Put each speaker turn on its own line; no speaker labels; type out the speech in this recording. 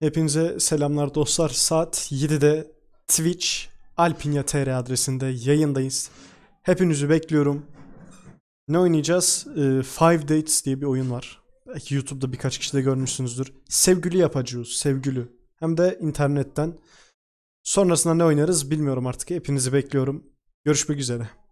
Hepinize selamlar dostlar. Saat 7'de Twitch Alpinya TR adresinde yayındayız. Hepinizi bekliyorum. Ne oynayacağız? Ee, Five Dates diye bir oyun var. Belki YouTube'da birkaç kişi de görmüşsünüzdür. Sevgili yapacağız, sevgili. Hem de internetten. Sonrasında ne oynarız bilmiyorum artık. Hepinizi bekliyorum. Görüşmek üzere.